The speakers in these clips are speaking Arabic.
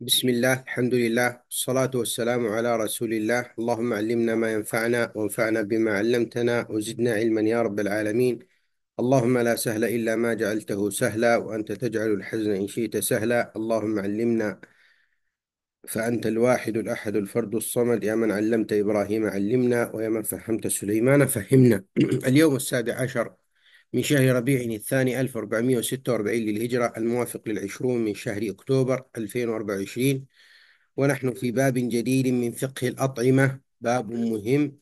بسم الله الحمد لله الصلاة والسلام على رسول الله اللهم علمنا ما ينفعنا وانفعنا بما علمتنا وزدنا علما يا رب العالمين اللهم لا سهل إلا ما جعلته سهلا وأنت تجعل الحزن إن شئت سهلا اللهم علمنا فأنت الواحد الأحد الفرد الصمد يا من علمت إبراهيم علمنا ويا من فهمت سليمان فهمنا اليوم السابع عشر من شهر ربيع الثاني 1446 للهجرة الموافق للعشرون من شهر أكتوبر 2024 ونحن في باب جديد من فقه الأطعمة باب مهم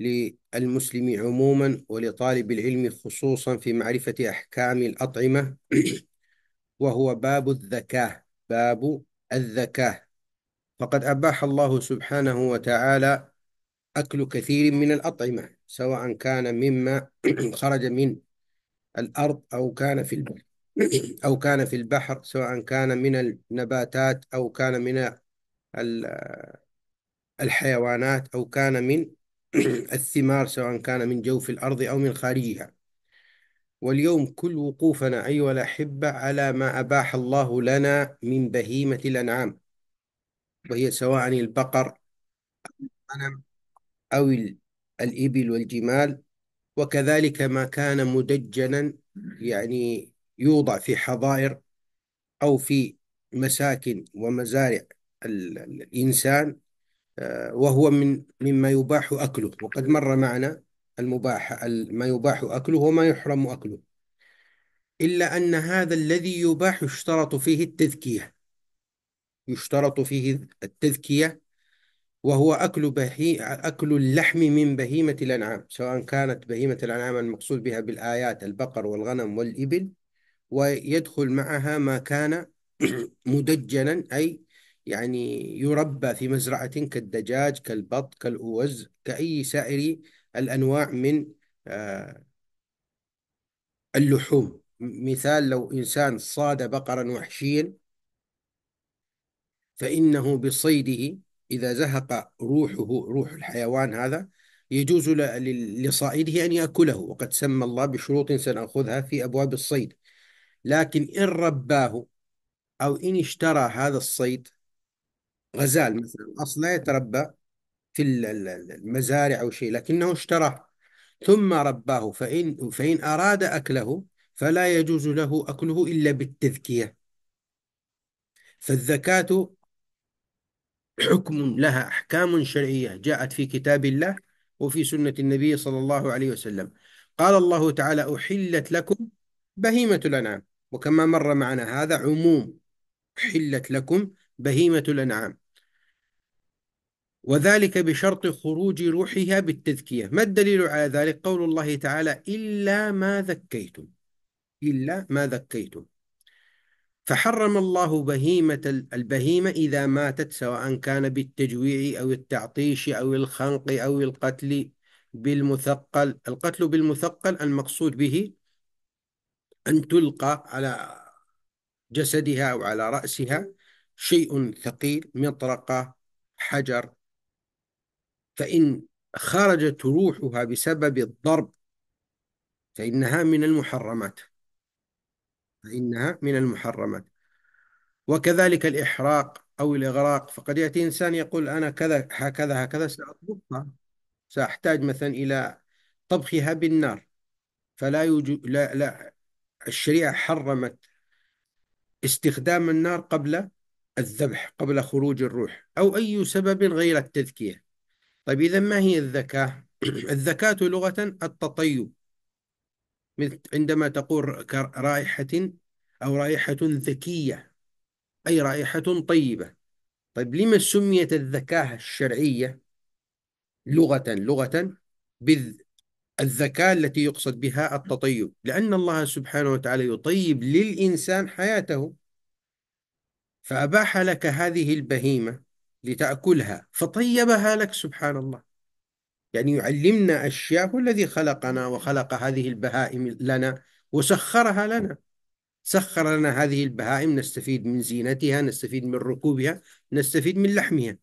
للمسلم عموما ولطالب العلم خصوصا في معرفة أحكام الأطعمة وهو باب الذكاء باب الذكاء فقد أباح الله سبحانه وتعالى أكل كثير من الأطعمة سواء كان مما خرج من الأرض أو كان في البحر أو كان في البحر سواء كان من النباتات أو كان من الحيوانات أو كان من الثمار سواء كان من جوف الأرض أو من خارجها واليوم كل وقوفنا أيها الأحبة على ما أباح الله لنا من بهيمة الأنعام وهي سواء البقر أو الغنم أو الإبل والجمال وكذلك ما كان مدجنا يعني يوضع في حظائر أو في مساكن ومزارع الإنسان آه، وهو من مما يباح أكله وقد مر معنا المباح ما يباح أكله وما يحرم أكله إلا أن هذا الذي يباح يشترط فيه التذكية يشترط فيه التذكية وهو أكل بهي أكل اللحم من بهيمة الأنعام سواء كانت بهيمة الأنعام المقصود بها بالآيات البقر والغنم والإبل ويدخل معها ما كان مدجنا أي يعني يربى في مزرعة كالدجاج كالبط كالأوز كأي سائر الأنواع من آه، اللحوم مثال لو إنسان صاد بقرا وحشيا فإنه بصيده إذا زهق روحه روح الحيوان هذا يجوز لصائده أن يأكله وقد سمى الله بشروط سنأخذها في أبواب الصيد لكن إن رباه أو إن اشترى هذا الصيد غزال مثلا أصلا لا يتربى في المزارع أو شيء لكنه اشتراه ثم رباه فإن فإن أراد أكله فلا يجوز له أكله إلا بالتذكية فالذكاة حكم لها أحكام شرعية جاءت في كتاب الله وفي سنة النبي صلى الله عليه وسلم قال الله تعالى أحلت لكم بهيمة الأنعام وكما مر معنا هذا عموم أحلت لكم بهيمة الأنعام وذلك بشرط خروج روحها بالتذكية ما الدليل على ذلك؟ قول الله تعالى إلا ما ذكيتم إلا ما ذكيتم فحرم الله بهيمة البهيمة إذا ماتت سواء كان بالتجويع أو التعطيش أو الخنق أو القتل بالمثقل القتل بالمثقل المقصود به أن تلقى على جسدها أو على رأسها شيء ثقيل مطرقة حجر فإن خرجت روحها بسبب الضرب فإنها من المحرمات فإنها من المحرمات وكذلك الإحراق أو الإغراق فقد يأتي إنسان يقول أنا كذا هكذا هكذا سأطبخها سأحتاج مثلا إلى طبخها بالنار فلا يوجد لا لا الشريعة حرمت استخدام النار قبل الذبح قبل خروج الروح أو أي سبب غير التذكية طيب إذا ما هي الذكاة الذكاة لغة التطيب عندما تقول رائحة أو رائحة ذكية أي رائحة طيبة طيب لما سميت الذكاء الشرعية لغة لغة بالذكاء التي يقصد بها التطيب لأن الله سبحانه وتعالى يطيب للإنسان حياته فأباح لك هذه البهيمة لتأكلها فطيبها لك سبحان الله يعني يعلمنا أشياء هو الذي خلقنا وخلق هذه البهائم لنا وسخرها لنا سخر لنا هذه البهائم نستفيد من زينتها نستفيد من ركوبها نستفيد من لحمها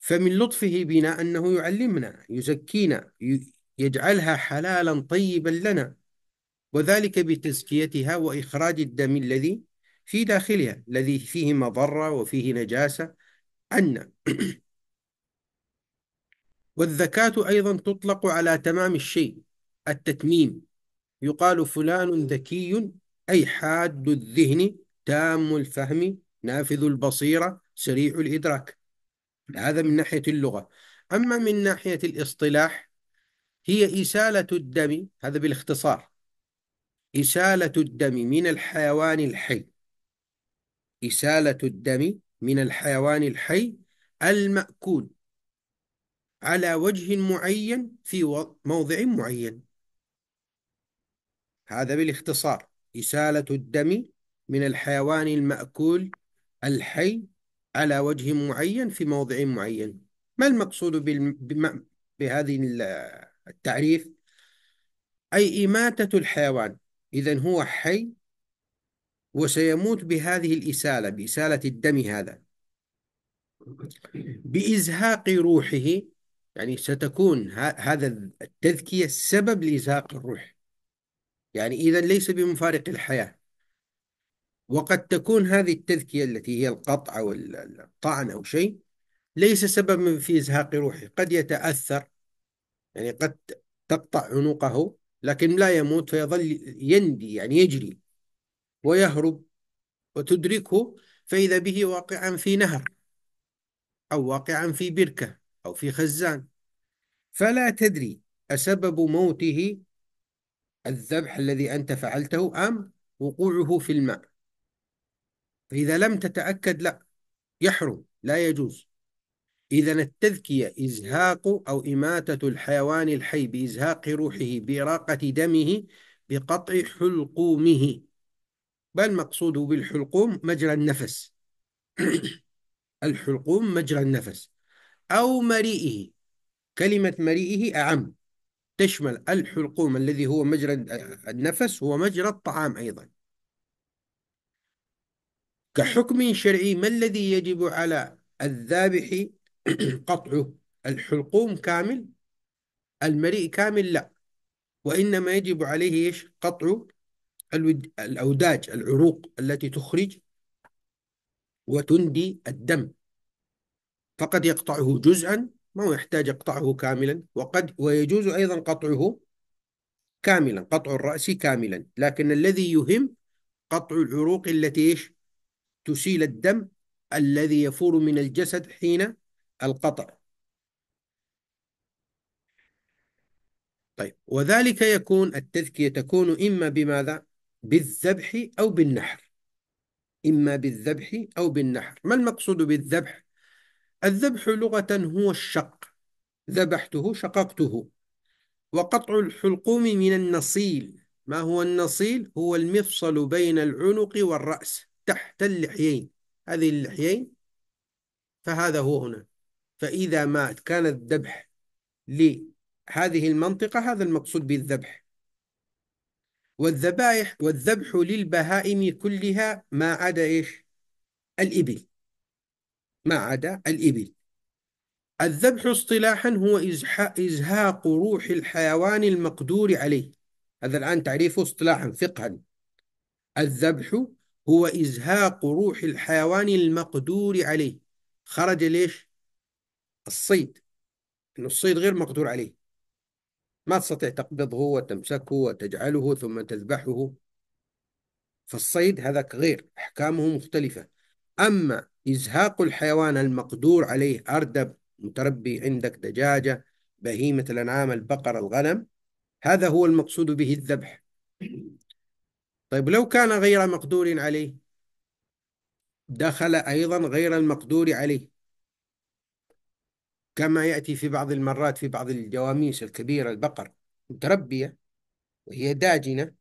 فمن لطفه بنا أنه يعلمنا يزكينا يجعلها حلالا طيبا لنا وذلك بتزكيتها وإخراج الدم الذي في داخلها الذي فيه مضرة وفيه نجاسة عنا والذكاة أيضا تطلق على تمام الشيء التتميم يقال فلان ذكي أي حاد الذهن تام الفهم نافذ البصيرة سريع الإدراك هذا من ناحية اللغة أما من ناحية الاصطلاح هي إسالة الدم هذا بالاختصار إسالة الدم من الحيوان الحي إسالة الدم من الحيوان الحي المأكول على وجه معين في موضع معين هذا بالاختصار إسالة الدم من الحيوان المأكول الحي على وجه معين في موضع معين ما المقصود بهذه التعريف أي إماتة الحيوان إذا هو حي وسيموت بهذه الإسالة بإسالة الدم هذا بإزهاق روحه يعني ستكون هذا التذكية سبب لإزهاق الروح يعني إذا ليس بمفارق الحياة وقد تكون هذه التذكية التي هي القطع أو الطعن أو شيء ليس سببا في إزهاق روحه قد يتأثر يعني قد تقطع عنقه لكن لا يموت فيظل يندي يعني يجري ويهرب وتدركه فإذا به واقعا في نهر أو واقعا في بركة أو في خزان فلا تدري أسبب موته الذبح الذي أنت فعلته أم وقوعه في الماء فإذا لم تتأكد لا يحرم لا يجوز إذا التذكية إزهاق أو إماتة الحيوان الحي بإزهاق روحه بإراقة دمه بقطع حلقومه بل مقصود بالحلقوم مجرى النفس الحلقوم مجرى النفس أو مريئه كلمة مريئه أعم تشمل الحلقوم الذي هو مجرى النفس هو مجرى الطعام أيضا كحكم شرعي ما الذي يجب على الذابح قطعه الحلقوم كامل المريء كامل لا وإنما يجب عليه إيش قطع الأوداج العروق التي تخرج وتندي الدم فقد يقطعه جزءا ما هو يحتاج يقطعه كاملا وقد ويجوز أيضا قطعه كاملا قطع الرأس كاملا لكن الذي يهم قطع العروق التي إيش تسيل الدم الذي يفور من الجسد حين القطع طيب وذلك يكون التذكية تكون إما بماذا بالذبح أو بالنحر إما بالذبح أو بالنحر ما المقصود بالذبح الذبح لغة هو الشق ذبحته شققته وقطع الحلقوم من النصيل ما هو النصيل؟ هو المفصل بين العنق والرأس تحت اللحيين هذه اللحيين فهذا هو هنا فإذا ما كان الذبح لهذه المنطقة هذا المقصود بالذبح والذبائح والذبح للبهائم كلها ما عدا إيش الإبل ما عدا الإبل الذبح اصطلاحا هو إزهاق روح الحيوان المقدور عليه هذا الآن تعريفه اصطلاحا فقها الذبح هو إزهاق روح الحيوان المقدور عليه خرج ليش؟ الصيد إنه الصيد غير مقدور عليه ما تستطيع تقبضه وتمسكه وتجعله ثم تذبحه فالصيد هذاك غير أحكامه مختلفة أما إزهاق الحيوان المقدور عليه أردب متربي عندك دجاجة بهيمة الأنعام البقر الغنم هذا هو المقصود به الذبح طيب لو كان غير مقدور عليه دخل أيضا غير المقدور عليه كما يأتي في بعض المرات في بعض الجواميس الكبيرة البقر متربية وهي داجنة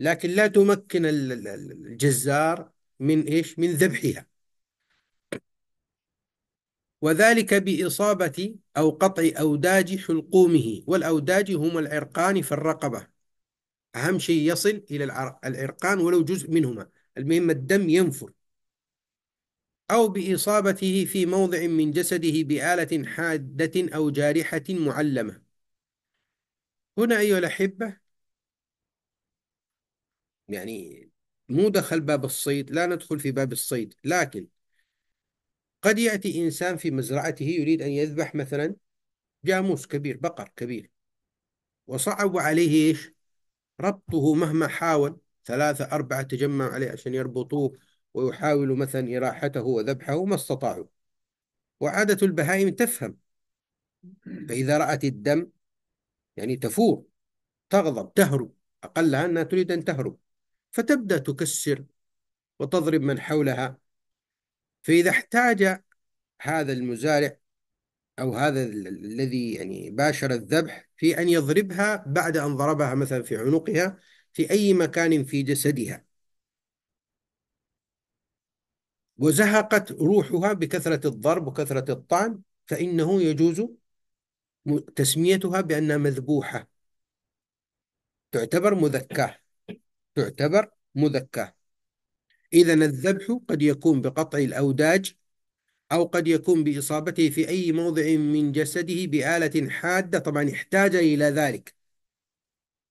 لكن لا تمكن الجزار من إيش من ذبحها وذلك بإصابة أو قطع أوداج حلقومه والأوداج هم العرقان في الرقبة أهم شيء يصل إلى العرقان ولو جزء منهما المهم الدم ينفر أو بإصابته في موضع من جسده بآلة حادة أو جارحة معلمة هنا أيها الأحبة يعني مو دخل باب الصيد لا ندخل في باب الصيد لكن قد يأتي إنسان في مزرعته يريد أن يذبح مثلا جاموس كبير بقر كبير وصعب عليه إيش ربطه مهما حاول ثلاثة أربعة تجمع عليه عشان يربطوه ويحاولوا مثلا إراحته وذبحه ما استطاعوا وعادة البهائم تفهم فإذا رأت الدم يعني تفور تغضب تهرب أقلها أنها تريد أن تهرب فتبدأ تكسر وتضرب من حولها فإذا احتاج هذا المزارع أو هذا الذي يعني باشر الذبح في أن يضربها بعد أن ضربها مثلا في عنقها في أي مكان في جسدها وزهقت روحها بكثرة الضرب وكثرة الطعن فإنه يجوز تسميتها بأنها مذبوحة تعتبر مذكاة تعتبر مذكاة إذا الذبح قد يكون بقطع الأوداج أو قد يكون بإصابته في أي موضع من جسده بآلة حادة طبعا احتاج إلى ذلك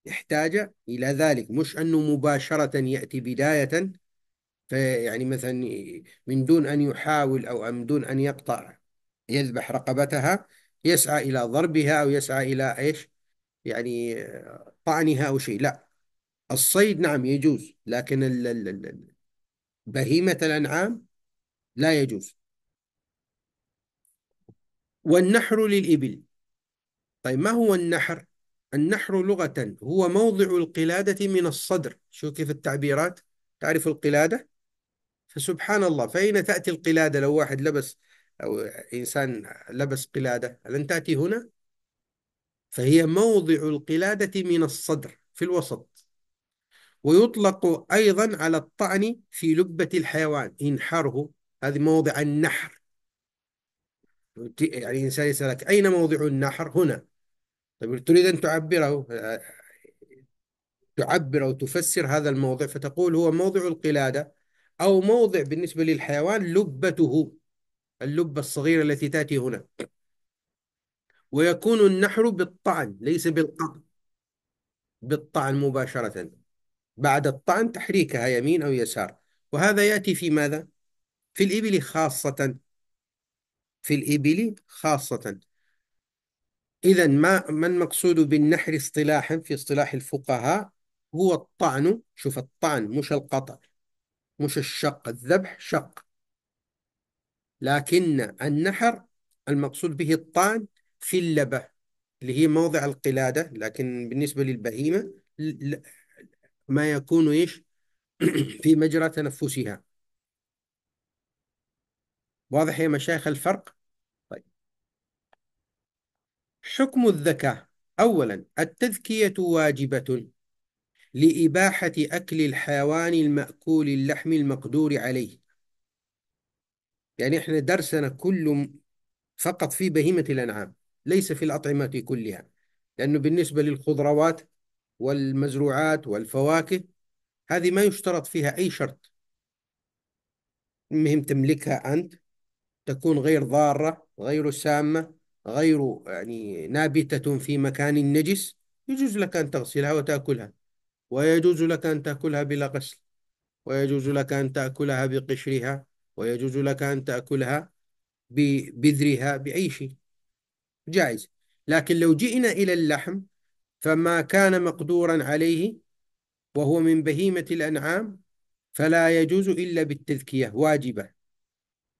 احتاج إلى ذلك مش أنه مباشرة يأتي بداية فيعني مثلا من دون أن يحاول أو من دون أن يقطع يذبح رقبتها يسعى إلى ضربها أو يسعى إلى إيش يعني طعنها أو شيء لا الصيد نعم يجوز لكن ال ال ال بهيمة الأنعام لا يجوز والنحر للإبل طيب ما هو النحر؟ النحر لغة هو موضع القلادة من الصدر شو كيف التعبيرات؟ تعرف القلادة؟ فسبحان الله فأين تأتي القلادة لو واحد لبس أو إنسان لبس قلادة لن تأتي هنا؟ فهي موضع القلادة من الصدر في الوسط ويطلق أيضا على الطعن في لبة الحيوان انحره هذه موضع النحر إيه، يعني الإنسان يسألك أين موضع النحر هنا طيب تريد أن تعبره تعبر أو تفسر هذا الموضع فتقول هو موضع القلادة أو موضع بالنسبة للحيوان لبته اللبة الصغيرة التي تأتي هنا ويكون النحر بالطعن ليس بالقطع بالطعن مباشرة بعد الطعن تحريكها يمين أو يسار وهذا يأتي في ماذا؟ في الإبل خاصة في الإبل خاصة إذا ما ما المقصود بالنحر اصطلاحا في اصطلاح الفقهاء هو الطعن شوف الطعن مش القطع مش الشق الذبح شق لكن النحر المقصود به الطعن في اللبة اللي هي موضع القلادة لكن بالنسبة للبهيمة ما يكون إيش في مجرى تنفسها واضح يا مشايخ الفرق طيب حكم الذكاء أولا التذكية واجبة لإباحة أكل الحيوان المأكول اللحم المقدور عليه يعني إحنا درسنا كل فقط في بهيمة الأنعام ليس في الأطعمة كلها لأنه بالنسبة للخضروات والمزروعات والفواكه هذه ما يشترط فيها أي شرط المهم تملكها أنت تكون غير ضارة غير سامة غير يعني نابتة في مكان نجس يجوز لك أن تغسلها وتأكلها ويجوز لك أن تأكلها بلا غسل ويجوز لك أن تأكلها بقشرها ويجوز لك أن تأكلها ببذرها بأي شيء جائز لكن لو جئنا إلى اللحم فما كان مقدورا عليه وهو من بهيمة الأنعام فلا يجوز إلا بالتذكية واجبة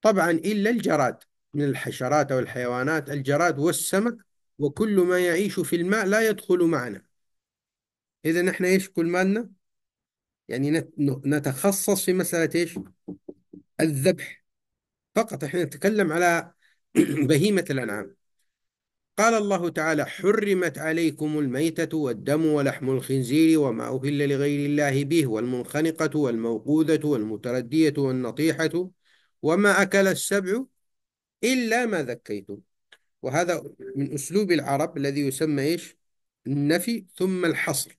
طبعا إلا الجراد من الحشرات والحيوانات الجراد والسمك وكل ما يعيش في الماء لا يدخل معنا إذا نحن إيش كل مالنا يعني نتخصص في مسألة إيش الذبح فقط إحنا نتكلم على بهيمة الأنعام قال الله تعالى حرمت عليكم الميتة والدم ولحم الخنزير وما أهل لغير الله به والمنخنقة والموقوذة والمتردية والنطيحة وما أكل السبع إلا ما ذكيتم وهذا من أسلوب العرب الذي يسمى إيش النفي ثم الحصر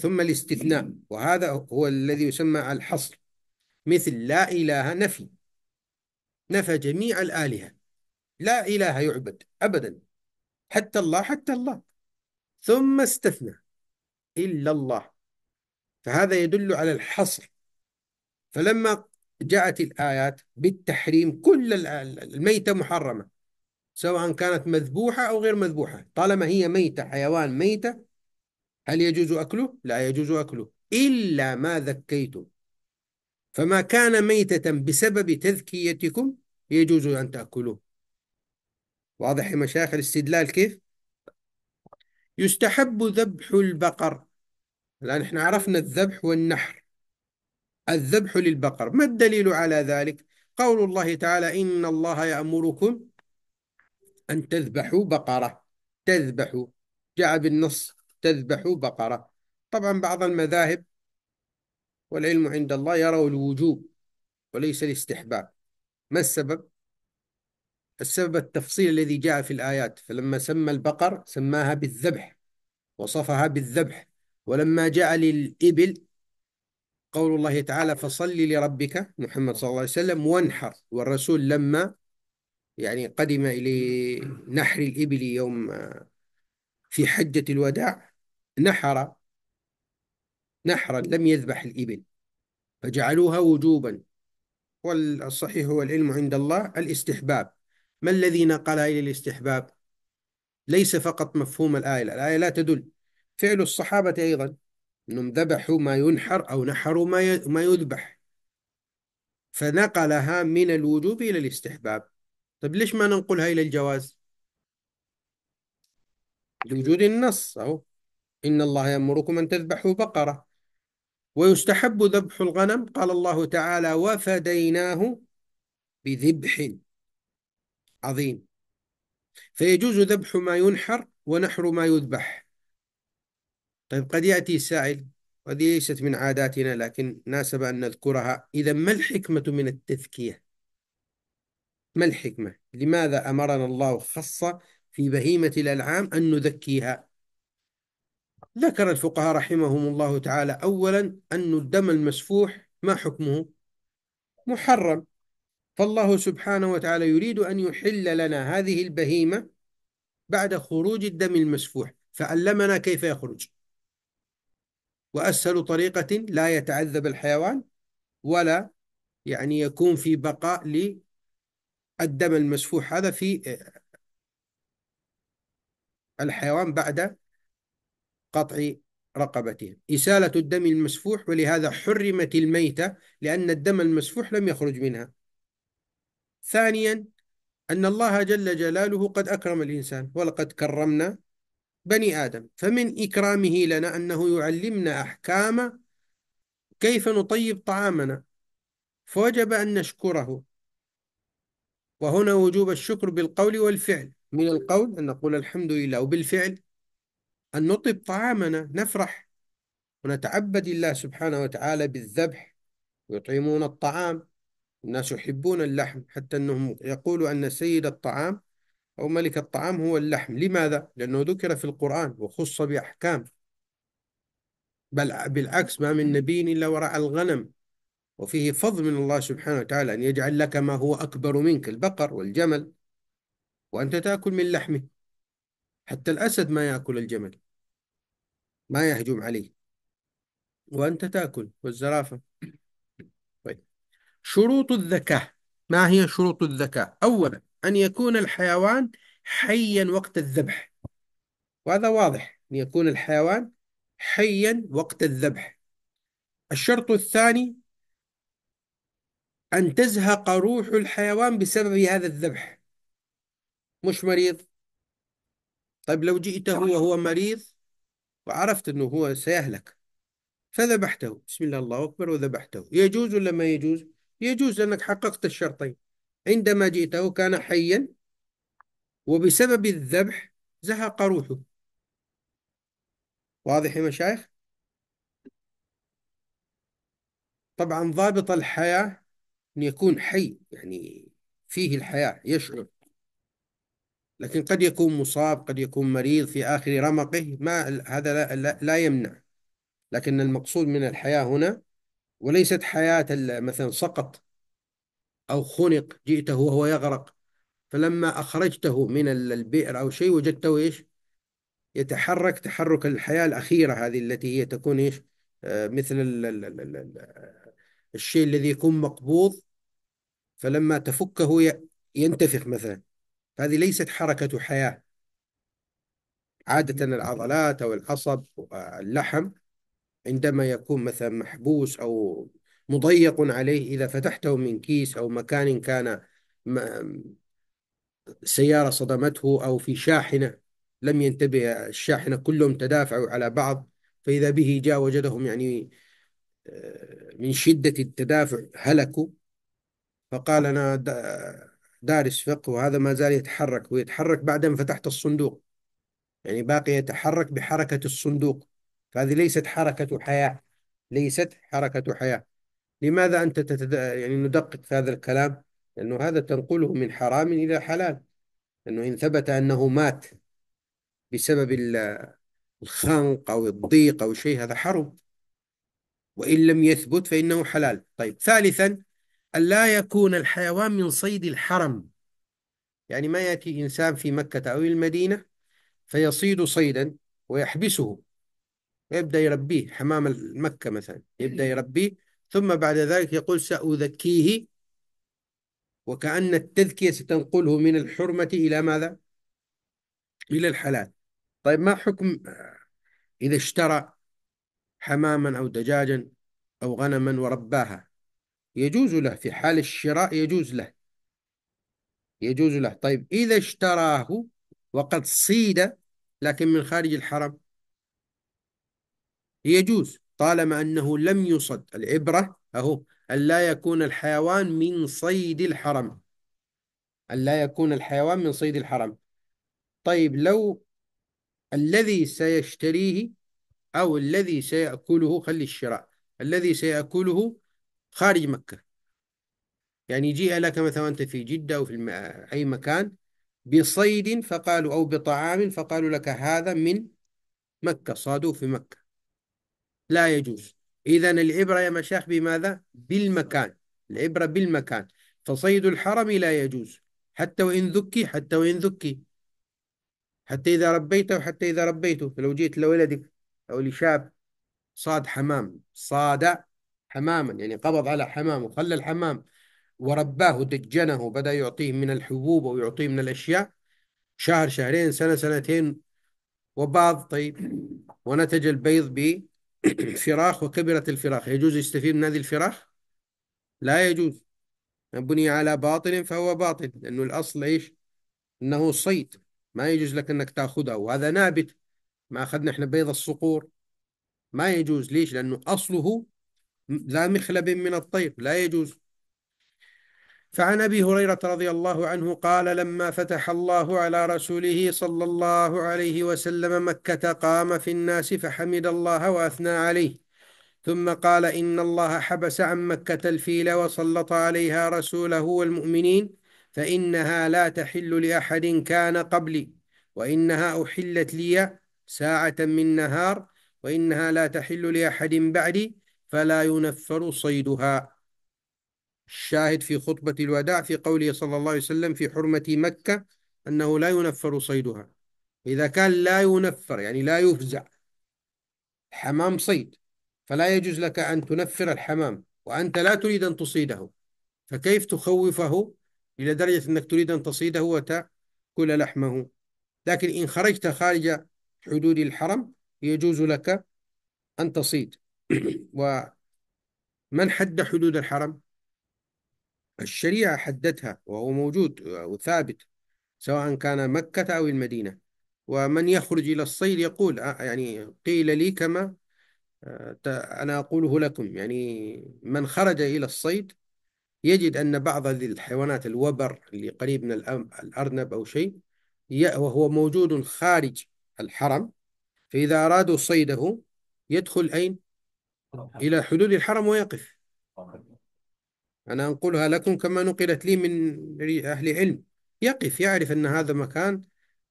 ثم الاستثناء وهذا هو الذي يسمى الحصر مثل لا إله نفي نفى جميع الآلهة لا إله يعبد أبدا حتى الله حتى الله ثم استثنى إلا الله فهذا يدل على الحصر فلما جاءت الآيات بالتحريم كل الميتة محرمة سواء كانت مذبوحة أو غير مذبوحة طالما هي ميتة حيوان ميتة هل يجوز أكله؟ لا يجوز أكله إلا ما ذكيتم فما كان ميتة بسبب تذكيتكم يجوز أن تأكلوه واضح يا مشايخ الاستدلال كيف يستحب ذبح البقر الآن احنا عرفنا الذبح والنحر الذبح للبقر ما الدليل على ذلك قول الله تعالى إن الله يأمركم أن تذبحوا بقرة تذبحوا جاء بالنص تذبحوا بقرة طبعا بعض المذاهب والعلم عند الله يروا الوجوب وليس الاستحباب ما السبب السبب التفصيل الذي جاء في الآيات فلما سمى البقر سماها بالذبح وصفها بالذبح ولما جاء للإبل قول الله تعالى فصل لربك محمد صلى الله عليه وسلم وانحر والرسول لما يعني قدم إلى نحر الإبل يوم في حجة الوداع نحر نحرا لم يذبح الإبل فجعلوها وجوبا والصحيح هو العلم عند الله الاستحباب ما الذي نقل إلى الاستحباب ليس فقط مفهوم الآية الآية لا تدل فعل الصحابة أيضا أنهم ذبحوا ما ينحر أو نحروا ما يذبح فنقلها من الوجوب إلى الاستحباب طيب ليش ما ننقلها إلى الجواز لوجود النص أو إن الله يأمركم أن تذبحوا بقرة ويستحب ذبح الغنم قال الله تعالى وفديناه بذبح عظيم فيجوز ذبح ما ينحر ونحر ما يذبح طيب قد يأتي سائل وهذه ليست من عاداتنا لكن ناسب أن نذكرها إذا ما الحكمة من التذكية ما الحكمة لماذا أمرنا الله خاصة في بهيمة الأنعام أن نذكيها ذكر الفقهاء رحمهم الله تعالى أولا أن الدم المسفوح ما حكمه محرم فالله سبحانه وتعالى يريد أن يحل لنا هذه البهيمة بعد خروج الدم المسفوح فعلمنا كيف يخرج وأسهل طريقة لا يتعذب الحيوان ولا يعني يكون في بقاء للدم المسفوح هذا في الحيوان بعد قطع رقبته إسالة الدم المسفوح ولهذا حرمت الميتة لأن الدم المسفوح لم يخرج منها ثانيا أن الله جل جلاله قد أكرم الإنسان ولقد كرمنا بني آدم فمن إكرامه لنا أنه يعلمنا أحكام كيف نطيب طعامنا فوجب أن نشكره وهنا وجوب الشكر بالقول والفعل من القول أن نقول الحمد لله وبالفعل أن نطيب طعامنا نفرح ونتعبد الله سبحانه وتعالى بالذبح ويطعمون الطعام الناس يحبون اللحم حتى أنهم يقولوا أن سيد الطعام أو ملك الطعام هو اللحم لماذا؟ لأنه ذكر في القرآن وخص بأحكام بل بالعكس ما من نبي إلا وراء الغنم وفيه فضل من الله سبحانه وتعالى أن يجعل لك ما هو أكبر منك البقر والجمل وأنت تأكل من لحمه حتى الأسد ما يأكل الجمل ما يهجم عليه وأنت تأكل والزرافة شروط الذكاء ما هي شروط الذكاء أولا أن يكون الحيوان حيا وقت الذبح وهذا واضح أن يكون الحيوان حيا وقت الذبح الشرط الثاني أن تزهق روح الحيوان بسبب هذا الذبح مش مريض طيب لو جئته وهو مريض وعرفت أنه هو سيهلك فذبحته بسم الله الله أكبر وذبحته يجوز ولا ما يجوز يجوز أنك حققت الشرطين عندما جئته كان حيا وبسبب الذبح زهق روحه واضح يا مشايخ طبعا ضابط الحياة أن يكون حي يعني فيه الحياة يشعر لكن قد يكون مصاب قد يكون مريض في آخر رمقه ما هذا لا, لا, لا يمنع لكن المقصود من الحياة هنا وليست حياة مثلا سقط أو خنق جئته وهو يغرق فلما أخرجته من البئر أو شيء وجدته إيش يتحرك تحرك الحياة الأخيرة هذه التي هي تكون إيش آه، مثل الشيء الذي يكون مقبوض فلما تفكه ينتفخ مثلا هذه ليست حركة حياة عادة العضلات أو العصب واللحم عندما يكون مثلا محبوس أو مضيق عليه إذا فتحته من كيس أو مكان كان سيارة صدمته أو في شاحنة لم ينتبه الشاحنة كلهم تدافعوا على بعض فإذا به جاء وجدهم يعني آه، من شدة التدافع هلكوا فقال أنا دارس فقه وهذا ما زال يتحرك ويتحرك بعد أن فتحت الصندوق يعني باقي يتحرك بحركة الصندوق فهذه ليست حركة حياة ليست حركة حياة لماذا أنت تتد... يعني ندقق في هذا الكلام لأنه هذا تنقله من حرام إلى حلال لأنه إن ثبت أنه مات بسبب الخنق أو الضيق أو شيء هذا حرم وإن لم يثبت فإنه حلال طيب ثالثا الا يكون الحيوان من صيد الحرم يعني ما يأتي إنسان في مكة أو المدينة فيصيد صيدا ويحبسه يبدأ يربيه حمام مكة مثلا يبدأ يربيه ثم بعد ذلك يقول سأذكيه وكأن التذكية ستنقله من الحرمة إلى ماذا؟ إلى الحلال طيب ما حكم إذا اشترى حماما أو دجاجا أو غنما ورباها يجوز له في حال الشراء يجوز له يجوز له طيب إذا اشتراه وقد صيد لكن من خارج الحرم يجوز طالما أنه لم يصد العبرة أهو أن لا يكون الحيوان من صيد الحرم أن لا يكون الحيوان من صيد الحرم طيب لو الذي سيشتريه أو الذي سيأكله خلي الشراء الذي سيأكله خارج مكة يعني جيء لك مثلا أنت في جدة أو في أي مكان بصيد فقالوا أو بطعام فقالوا لك هذا من مكة صادوه في مكة لا يجوز إذا العبرة يا مشايخ بماذا؟ بالمكان العبرة بالمكان فصيد الحرم لا يجوز حتى وإن ذكي حتى وإن ذكي حتى إذا ربيته حتى إذا ربيته فلو جيت لولدك أو لشاب صاد حمام صاد حماما يعني قبض على حمام وخلى الحمام ورباه ودجنه وبدأ يعطيه من الحبوب ويعطيه من الأشياء شهر شهرين سنة سنتين وبعض طيب ونتج البيض فراخ وكبرت الفراخ يجوز يستفيد من هذه الفراخ لا يجوز بني على باطل فهو باطل لأنه الأصل إيش أنه صيد ما يجوز لك أنك تأخذه وهذا نابت ما أخذنا إحنا بيض الصقور ما يجوز ليش لأنه أصله ذا مخلب من الطير لا يجوز فعن أبي هريرة رضي الله عنه قال لما فتح الله على رسوله صلى الله عليه وسلم مكة قام في الناس فحمد الله وأثنى عليه ثم قال إن الله حبس عن مكة الفيل وسلط عليها رسوله والمؤمنين فإنها لا تحل لأحد كان قبلي وإنها أحلت لي ساعة من نهار وإنها لا تحل لأحد بعدي فلا ينفر صيدها الشاهد في خطبة الوداع في قوله صلى الله عليه وسلم في حرمة مكة أنه لا ينفر صيدها إذا كان لا ينفر يعني لا يفزع حمام صيد فلا يجوز لك أن تنفر الحمام وأنت لا تريد أن تصيده فكيف تخوفه إلى درجة أنك تريد أن تصيده وتأكل لحمه لكن إن خرجت خارج حدود الحرم يجوز لك أن تصيد ومن حد حدود الحرم الشريعة حددها وهو موجود وثابت سواء كان مكة أو المدينة ومن يخرج إلى الصيد يقول آه، يعني قيل لي كما آه، أنا أقوله لكم يعني من خرج إلى الصيد يجد أن بعض الحيوانات الوبر اللي قريب من الأرنب أو شيء وهو موجود خارج الحرم فإذا أرادوا صيده يدخل أين؟ إلى حدود الحرم ويقف أنا أنقلها لكم كما نقلت لي من أهل علم يقف يعرف أن هذا مكان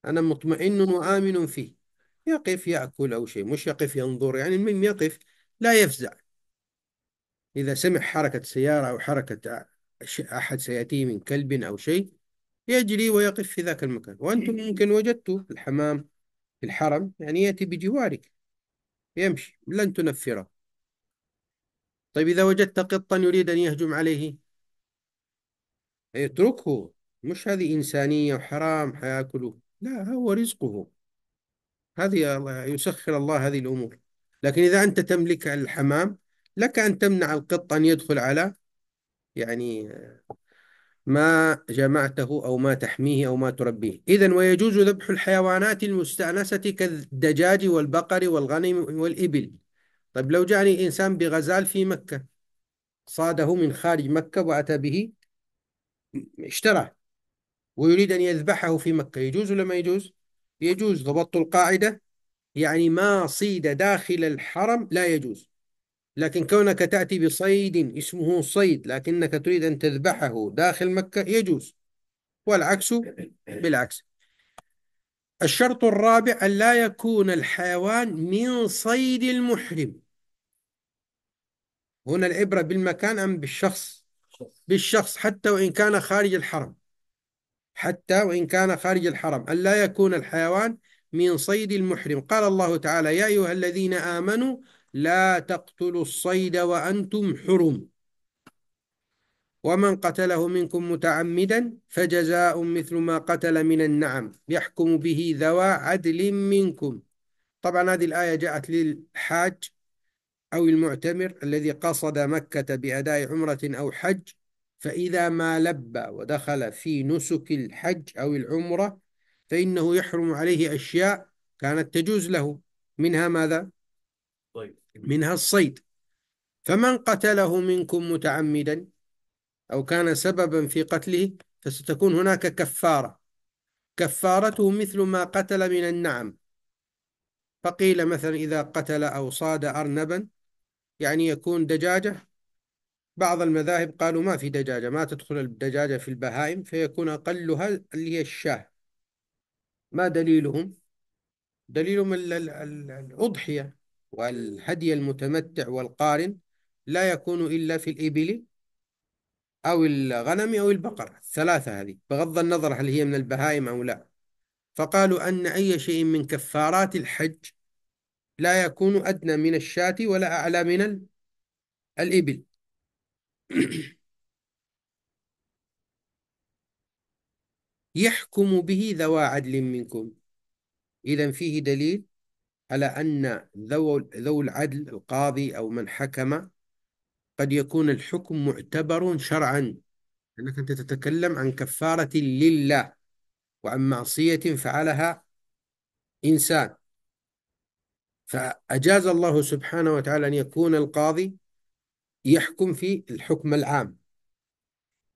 أنا مطمئن وآمن فيه يقف يأكل أو شيء مش يقف ينظر يعني المهم يقف لا يفزع إذا سمع حركة سيارة أو حركة أحد سيأتيه من كلب أو شيء يجري ويقف في ذاك المكان وأنتم ممكن وجدتوا الحمام في الحرم يعني يأتي بجوارك يمشي لن تنفره طيب إذا وجدت قطا يريد أن يهجم عليه اتركه مش هذه إنسانية وحرام حياكله لا هو رزقه هذه الله يسخر الله هذه الأمور لكن إذا أنت تملك الحمام لك أن تمنع القط أن يدخل على يعني ما جمعته أو ما تحميه أو ما تربيه إذا ويجوز ذبح الحيوانات المستأنسة كالدجاج والبقر والغنم والإبل طيب لو جاءني إنسان بغزال في مكة صاده من خارج مكة وأتى به اشترى ويريد أن يذبحه في مكة يجوز ولا ما يجوز؟ يجوز ضبطت القاعدة يعني ما صيد داخل الحرم لا يجوز لكن كونك تأتي بصيد اسمه صيد لكنك تريد أن تذبحه داخل مكة يجوز والعكس بالعكس الشرط الرابع أن لا يكون الحيوان من صيد المحرم هنا العبرة بالمكان أم بالشخص بالشخص حتى وإن كان خارج الحرم حتى وإن كان خارج الحرم ألا يكون الحيوان من صيد المحرم قال الله تعالى يا أيها الذين آمنوا لا تقتلوا الصيد وأنتم حرم ومن قتله منكم متعمدا فجزاء مثل ما قتل من النعم يحكم به ذوى عدل منكم طبعا هذه الآية جاءت للحاج أو المعتمر الذي قصد مكة بأداء عمرة أو حج فإذا ما لبى ودخل في نسك الحج أو العمرة فإنه يحرم عليه أشياء كانت تجوز له منها ماذا؟ منها الصيد فمن قتله منكم متعمدا أو كان سببا في قتله فستكون هناك كفارة كفارته مثل ما قتل من النعم فقيل مثلا إذا قتل أو صاد أرنبا يعني يكون دجاجة بعض المذاهب قالوا ما في دجاجة ما تدخل الدجاجة في البهائم فيكون أقلها اللي هي الشاه ما دليلهم؟ دليلهم الأضحية والهدي المتمتع والقارن لا يكون إلا في الإبل أو الغنم أو البقر الثلاثة هذه بغض النظر هل هي من البهائم أو لا فقالوا أن أي شيء من كفارات الحج لا يكون أدنى من الشاة ولا أعلى من الإبل يحكم به ذوى عدل منكم إذا فيه دليل على أن ذو العدل القاضي أو من حكم قد يكون الحكم معتبر شرعا أنك أنت تتكلم عن كفارة لله وعن معصية فعلها إنسان فأجاز الله سبحانه وتعالى أن يكون القاضي يحكم في الحكم العام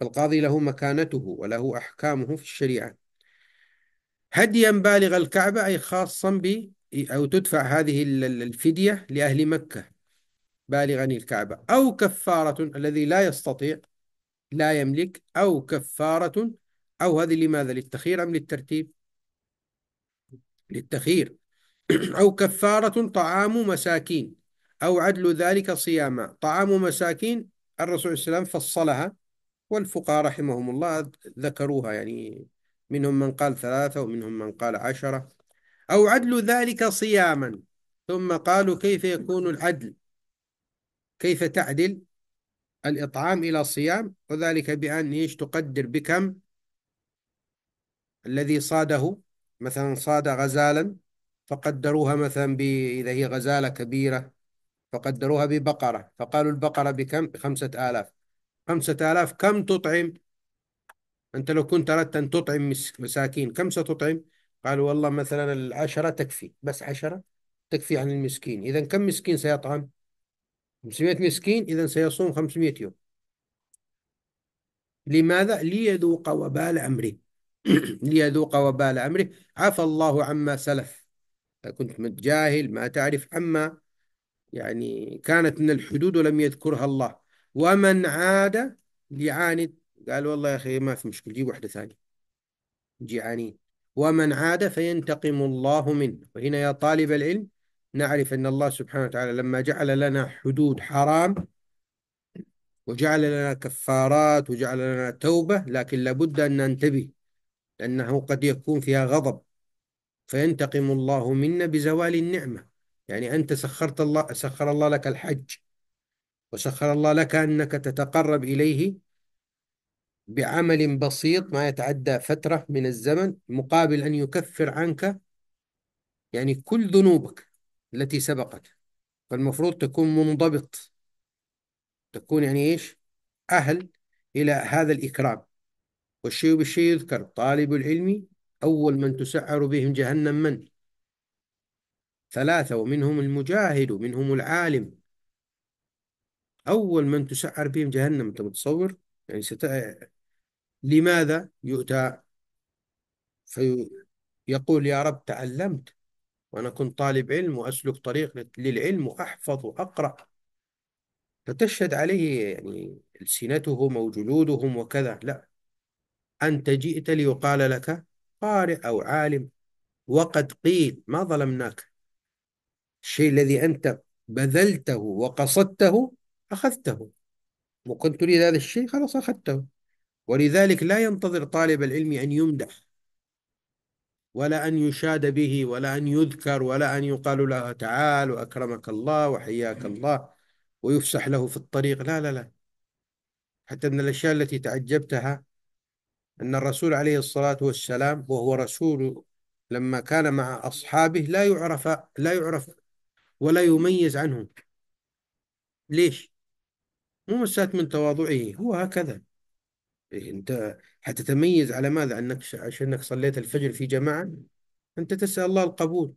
القاضي له مكانته وله أحكامه في الشريعة هديا بالغ الكعبة أي خاصا ب أو تدفع هذه الفدية لأهل مكة بالغا الكعبة أو كفارة الذي لا يستطيع لا يملك أو كفارة أو هذه لماذا للتخير أم للترتيب للتخير أو كفارة طعام مساكين أو عدل ذلك صياما طعام مساكين الرسول عليه السلام فصلها والفقهاء رحمهم الله ذكروها يعني منهم من قال ثلاثة ومنهم من قال عشرة أو عدل ذلك صياما ثم قالوا كيف يكون العدل كيف تعدل الإطعام إلى الصيام وذلك بأن إيش تقدر بكم الذي صاده مثلا صاد غزالا فقدروها مثلا ب... إذا هي غزالة كبيرة فقدروها ببقرة فقالوا البقرة بكم ب آلاف خمسة آلاف كم تطعم أنت لو كنت أردت أن تطعم مساكين كم ستطعم قالوا والله مثلا العشرة تكفي بس عشرة تكفي عن المسكين إذا كم مسكين سيطعم 500 مسكين إذا سيصوم 500 يوم لماذا؟ ليذوق وبال أمره ليذوق وبال أمره عفى الله عما سلف كنت متجاهل ما تعرف عما يعني كانت من الحدود ولم يذكرها الله ومن عاد يعاند قال والله يا أخي ما في مشكلة جيب واحدة ثانية جيعانين ومن عاد فينتقم الله منه وهنا يا طالب العلم نعرف أن الله سبحانه وتعالى لما جعل لنا حدود حرام وجعل لنا كفارات وجعل لنا توبة لكن لابد أن ننتبه لأنه قد يكون فيها غضب فينتقم الله منا بزوال النعمة يعني أنت سخرت الله سخر الله لك الحج وسخر الله لك أنك تتقرب إليه بعمل بسيط ما يتعدى فترة من الزمن مقابل أن يكفر عنك يعني كل ذنوبك التي سبقت فالمفروض تكون منضبط تكون يعني إيش أهل إلى هذا الإكرام والشيء بالشيء يذكر طالب العلم أول من تسعر بهم جهنم من؟ ثلاثة ومنهم المجاهد ومنهم العالم أول من تسعر بهم جهنم أنت متصور؟ يعني ست... لماذا يؤتى فيقول يا رب تعلمت وأنا كنت طالب علم وأسلك طريق للعلم وأحفظ وأقرأ فتشهد عليه يعني ألسنتهم وجلودهم وكذا لا أنت جئت ليقال لك قارئ أو عالم وقد قيل ما ظلمناك الشيء الذي أنت بذلته وقصدته أخذته وكنت تريد هذا الشيء خلاص أخذته ولذلك لا ينتظر طالب العلم أن يمدح ولا أن يشاد به ولا أن يذكر ولا أن يقال له تعال وأكرمك الله وحياك الله ويفسح له في الطريق لا لا لا حتى من الأشياء التي تعجبتها أن الرسول عليه الصلاة والسلام وهو رسول لما كان مع أصحابه لا يعرف لا يعرف ولا يميز عنهم ليش؟ مو مسألة من تواضعه هو هكذا إيه، أنت حتتميز على ماذا؟ أنك عشانك صليت الفجر في جماعة أنت تسأل الله القبول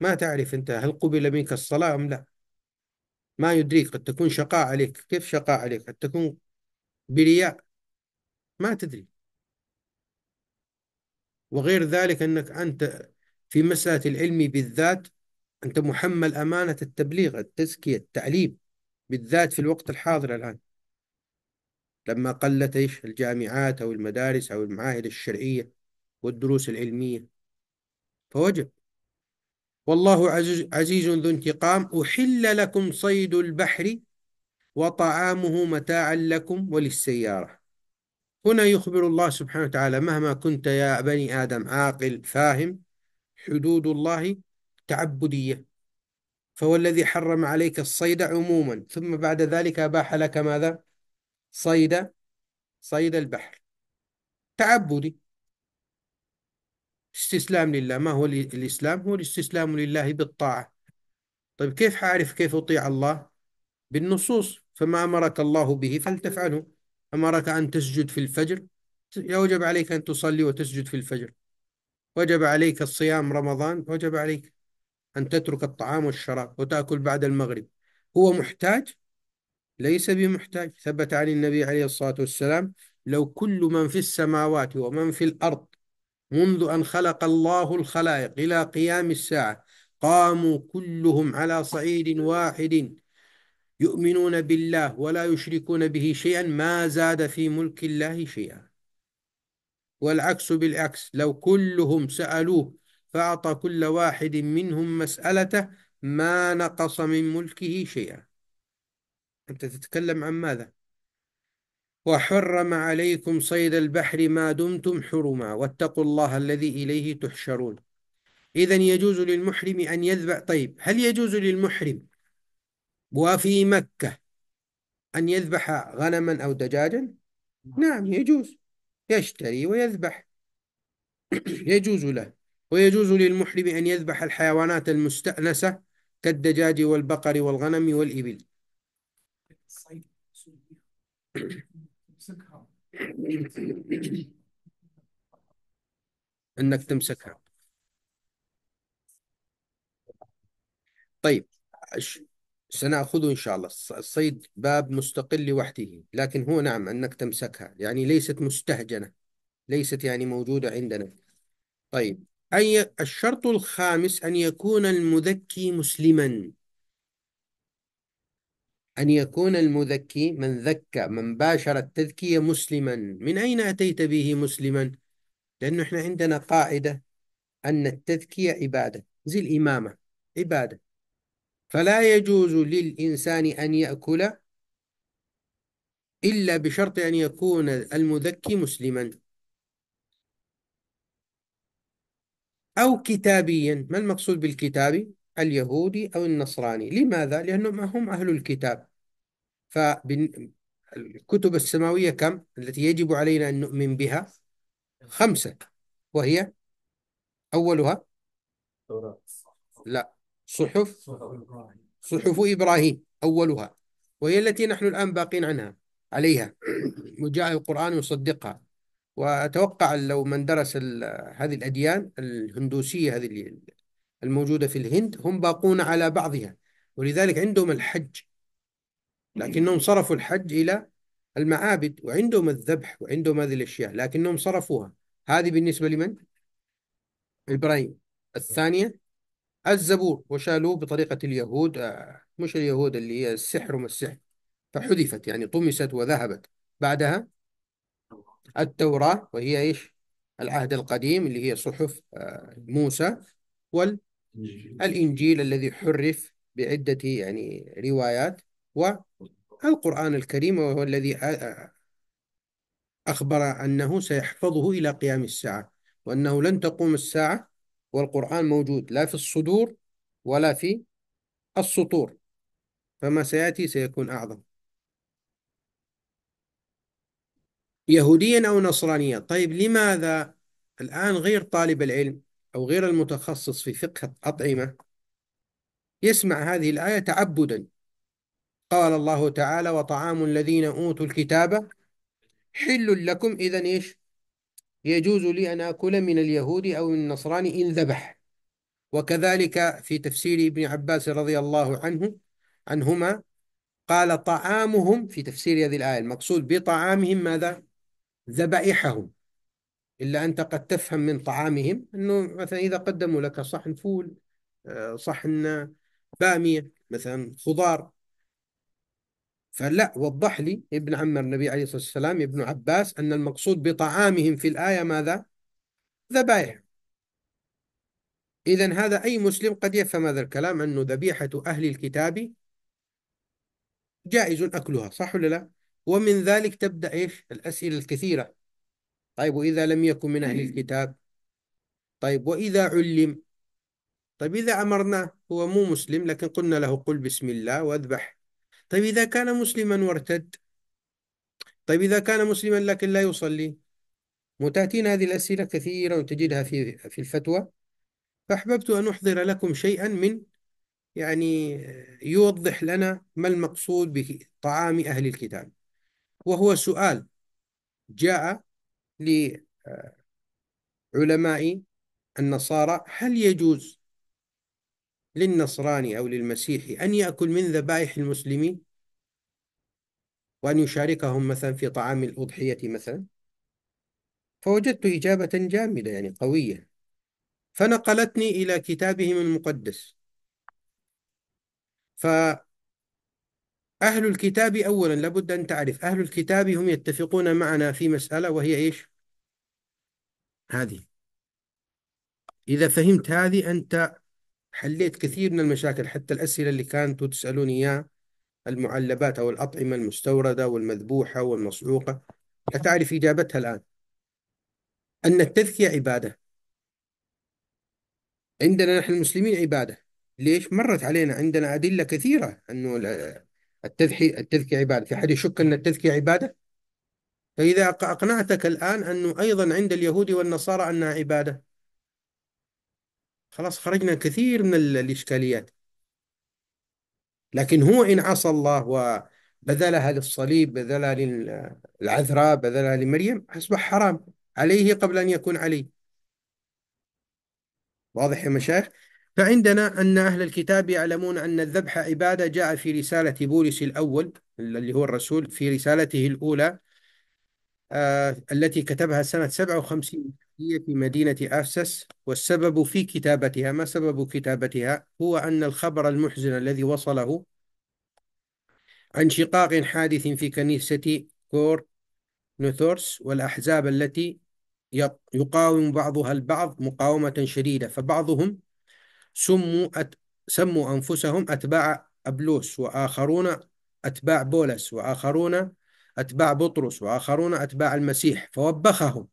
ما تعرف أنت هل قبل منك الصلاة أم لا؟ ما يدريك قد تكون شقاء عليك كيف شقاء عليك قد تكون برياء ما تدري وغير ذلك أنك أنت في مسألة العلم بالذات أنت محمل أمانة التبليغ التزكية التعليم بالذات في الوقت الحاضر الآن لما قلت إيش الجامعات أو المدارس أو المعاهد الشرعية والدروس العلمية فوجب والله عزيز, عزيز ذو انتقام أحل لكم صيد البحر وطعامه متاعا لكم وللسيارة هنا يخبر الله سبحانه وتعالى مهما كنت يا بني آدم عاقل فاهم حدود الله تعبدية فهو الذي حرم عليك الصيد عموما ثم بعد ذلك أباح لك ماذا صيد صيد البحر تعبدي استسلام لله ما هو الإسلام هو الاستسلام لله بالطاعة طيب كيف أعرف كيف أطيع الله بالنصوص فما أمرك الله به فلتفعله أمرك أن تسجد في الفجر وجب عليك أن تصلي وتسجد في الفجر وجب عليك الصيام رمضان وجب عليك أن تترك الطعام والشراب وتأكل بعد المغرب هو محتاج ليس بمحتاج ثبت عن النبي عليه الصلاة والسلام لو كل من في السماوات ومن في الأرض منذ أن خلق الله الخلائق إلى قيام الساعة قاموا كلهم على صعيد واحد يؤمنون بالله ولا يشركون به شيئا ما زاد في ملك الله شيئا والعكس بالعكس لو كلهم سألوه فأعطى كل واحد منهم مسألته ما نقص من ملكه شيئا أنت تتكلم عن ماذا؟ وحرم عليكم صيد البحر ما دمتم حرما واتقوا الله الذي إليه تحشرون إذا يجوز للمحرم أن يذبح طيب هل يجوز للمحرم وفي مكة أن يذبح غنما أو دجاجا نعم يجوز يشتري ويذبح يجوز له ويجوز للمحرم أن يذبح الحيوانات المستأنسة كالدجاج والبقر والغنم والإبل أنك تمسكها طيب سنأخذه إن شاء الله الصيد باب مستقل لوحده لكن هو نعم أنك تمسكها يعني ليست مستهجنة ليست يعني موجودة عندنا طيب أي الشرط الخامس أن يكون المذكي مسلما أن يكون المذكي من ذكى من باشر التذكية مسلما من أين أتيت به مسلما لأنه إحنا عندنا قاعدة أن التذكية عبادة زي الإمامة عبادة فلا يجوز للإنسان أن يأكل إلا بشرط أن يكون المذكي مسلما أو كتابيا ما المقصود بالكتابي اليهودي أو النصراني لماذا؟ لأنهم هم أهل الكتاب فالكتب السماوية كم التي يجب علينا أن نؤمن بها خمسة وهي أولها لا صحف صحف إبراهيم أولها وهي التي نحن الآن باقين عنها عليها وجاء القرآن يصدقها وأتوقع لو من درس هذه الأديان الهندوسية هذه الموجودة في الهند هم باقون على بعضها ولذلك عندهم الحج لكنهم صرفوا الحج إلى المعابد وعندهم الذبح وعندهم هذه الأشياء لكنهم صرفوها هذه بالنسبة لمن؟ إبراهيم الثانية الزبور وشالوه بطريقة اليهود آه، مش اليهود اللي هي السحر وما السحر فحذفت يعني طمست وذهبت بعدها التوراة وهي إيش العهد القديم اللي هي صحف آه، موسى والإنجيل الذي حرف بعدة يعني روايات والقرآن الكريم وهو الذي آه، أخبر أنه سيحفظه إلى قيام الساعة وأنه لن تقوم الساعة والقرآن موجود لا في الصدور ولا في السطور فما سيأتي سيكون أعظم يهوديا أو نصرانيا طيب لماذا الآن غير طالب العلم أو غير المتخصص في فقه الأطعمة يسمع هذه الآية تعبدا قال الله تعالى وطعام الذين أوتوا الكتاب حل لكم إذا إيش يجوز لي أن أكل من اليهود أو من النصراني إن ذبح وكذلك في تفسير ابن عباس رضي الله عنه عنهما قال طعامهم في تفسير هذه الآية المقصود بطعامهم ماذا؟ ذبائحهم إلا أنت قد تفهم من طعامهم أنه مثلا إذا قدموا لك صحن فول آه، صحن بامية مثلا خضار فلا وضح لي ابن عم النبي عليه الصلاة والسلام ابن عباس أن المقصود بطعامهم في الآية ماذا؟ ذبائح إذا هذا أي مسلم قد يفهم هذا الكلام أنه ذبيحة أهل الكتاب جائز أكلها صح ولا لا؟ ومن ذلك تبدأ إيش؟ الأسئلة الكثيرة طيب وإذا لم يكن من أهل الكتاب طيب وإذا علم طيب إذا أمرناه هو مو مسلم لكن قلنا له قل بسم الله واذبح طيب إذا كان مسلما وارتد طيب إذا كان مسلما لكن لا يصلي وتأتينا هذه الأسئلة كثيرة وتجدها في في الفتوى فأحببت أن أحضر لكم شيئا من يعني يوضح لنا ما المقصود بطعام أهل الكتاب وهو سؤال جاء لعلماء النصارى هل يجوز للنصراني أو للمسيحي أن يأكل من ذبائح المسلمين وأن يشاركهم مثلا في طعام الأضحية مثلا فوجدت إجابة جامدة يعني قوية فنقلتني إلى كتابهم المقدس فأهل الكتاب أولا لابد أن تعرف أهل الكتاب هم يتفقون معنا في مسألة وهي إيش هذه إذا فهمت هذه أنت حليت كثير من المشاكل حتى الأسئلة اللي كانتوا تسألوني إياها المعلبات أو الأطعمة المستوردة والمذبوحة والمصعوقة لا تعرف إجابتها الآن أن التذكية عبادة عندنا نحن المسلمين عبادة ليش مرت علينا عندنا أدلة كثيرة أنه التذكية التذكي عبادة في حد يشك أن التذكية عبادة فإذا أقنعتك الآن أنه أيضا عند اليهود والنصارى أنها عبادة خلاص خرجنا كثير من الإشكاليات لكن هو إن عصى الله وبذلها للصليب بذلها للعذراء بذلها لمريم أصبح حرام عليه قبل أن يكون عليه واضح يا مشايخ فعندنا أن أهل الكتاب يعلمون أن الذبح عبادة جاء في رسالة بولس الأول اللي هو الرسول في رسالته الأولى آه التي كتبها سنة 57 هي في مدينة أفسس والسبب في كتابتها ما سبب كتابتها هو أن الخبر المحزن الذي وصله عن شقاق حادث في كنيسة كور نوثورس والأحزاب التي يقاوم بعضها البعض مقاومة شديدة فبعضهم سموا أت... سموا أنفسهم أتباع أبلوس وآخرون أتباع بولس وآخرون أتباع بطرس وآخرون أتباع المسيح فوبخهم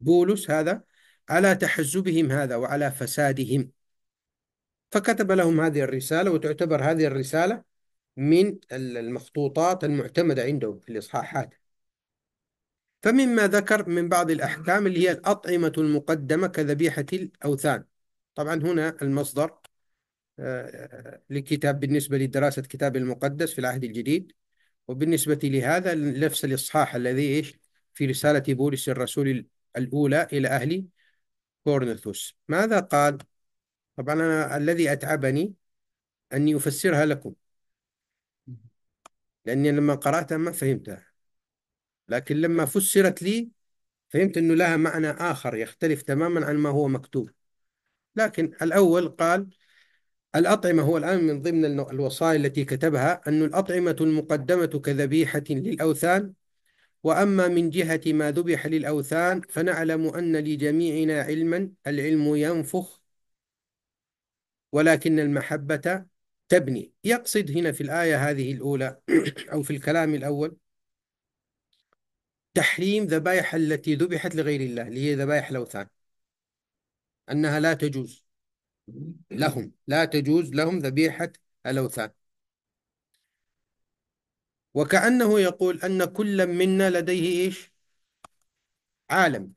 بولس هذا على تحزبهم هذا وعلى فسادهم فكتب لهم هذه الرسالة وتعتبر هذه الرسالة من المخطوطات المعتمدة عندهم في الإصحاحات فمما ذكر من بعض الأحكام اللي هي الأطعمة المقدمة كذبيحة الأوثان طبعا هنا المصدر آه، آه، لكتاب بالنسبة لدراسة كتاب المقدس في العهد الجديد وبالنسبة لهذا نفس الإصحاح الذي إيش في رسالة بولس الرسول الأولى إلى أهل كورنثوس ماذا قال؟ طبعا أنا الذي أتعبني أني أفسرها لكم لأني لما قرأتها ما فهمتها لكن لما فسرت لي فهمت أنه لها معنى آخر يختلف تماما عن ما هو مكتوب لكن الأول قال الأطعمة هو الآن من ضمن الوصايا التي كتبها أن الأطعمة المقدمة كذبيحة للأوثان وأما من جهة ما ذبح للأوثان فنعلم أن لجميعنا علما العلم ينفخ ولكن المحبة تبني يقصد هنا في الآية هذه الأولى أو في الكلام الأول تحريم ذبائح التي ذبحت لغير الله اللي هي ذبائح الأوثان أنها لا تجوز لهم لا تجوز لهم ذبيحة الأوثان وكأنه يقول أن كل منا لديه إيش عالم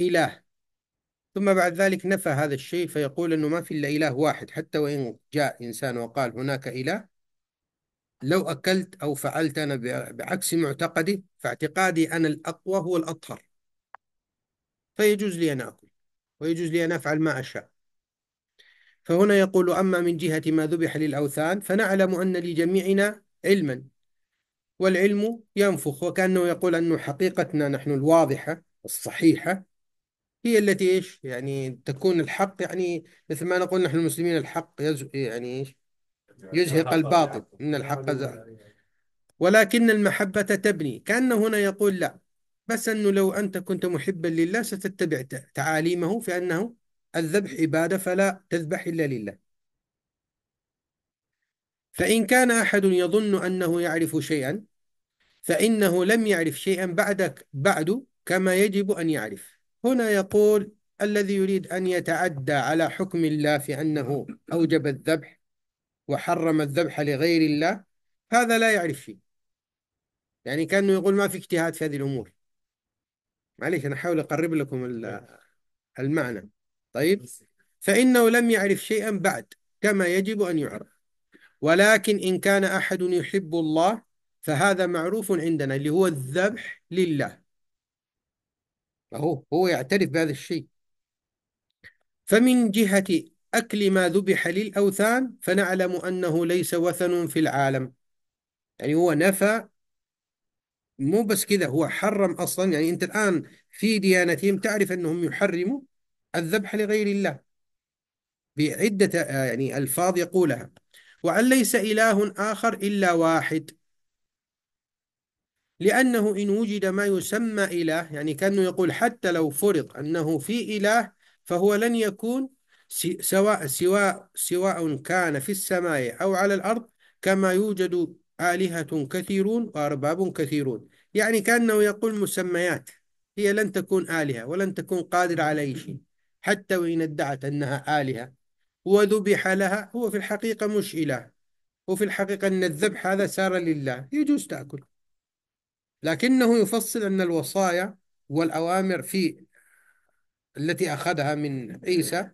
إله ثم بعد ذلك نفى هذا الشيء فيقول أنه ما في إلا إله واحد حتى وإن جاء إنسان وقال هناك إله لو أكلت أو فعلت أنا بعكس معتقدي فاعتقادي أنا الأقوى هو الأطهر فيجوز لي أن أكل ويجوز لي أن أفعل ما أشاء فهنا يقول أما من جهة ما ذبح للأوثان فنعلم أن لجميعنا علما والعلم ينفخ وكأنه يقول أنه حقيقتنا نحن الواضحة الصحيحة هي التي إيش يعني تكون الحق يعني مثل ما نقول نحن المسلمين الحق يز يعني إيش يزهق الباطل إن الحق زهق يعني. ولكن المحبة تبني كأن هنا يقول لا بس أنه لو أنت كنت محبا لله ستتبع تعاليمه في أنه الذبح عبادة فلا تذبح إلا لله فإن كان أحد يظن أنه يعرف شيئا فإنه لم يعرف شيئا بعدك بعد كما يجب أن يعرف هنا يقول الذي يريد أن يتعدى على حكم الله في أنه أوجب الذبح وحرم الذبح لغير الله هذا لا يعرف شيء يعني كأنه يقول ما في اجتهاد في هذه الأمور معليش أنا أحاول أقرب لكم المعنى طيب فإنه لم يعرف شيئا بعد كما يجب أن يعرف ولكن إن كان أحد يحب الله فهذا معروف عندنا اللي هو الذبح لله هو هو يعترف بهذا الشيء فمن جهة أكل ما ذبح للأوثان فنعلم أنه ليس وثن في العالم يعني هو نفى مو بس كذا هو حرم أصلا يعني أنت الآن في ديانتهم تعرف أنهم يحرموا الذبح لغير الله بعدة يعني ألفاظ يقولها وأن ليس إله آخر إلا واحد لأنه إن وجد ما يسمى إله يعني كأنه يقول حتى لو فرض أنه في إله فهو لن يكون سواء سواء سواء كان في السماء أو على الأرض كما يوجد آلهة كثيرون وأرباب كثيرون يعني كأنه يقول مسميات هي لن تكون آلهة ولن تكون قادرة على أي شيء حتى وإن ادعت أنها آلهة وذبح لها هو في الحقيقة مش إله وفي الحقيقة أن الذبح هذا سار لله يجوز تأكل لكنه يفصل أن الوصايا والأوامر في التي أخذها من عيسى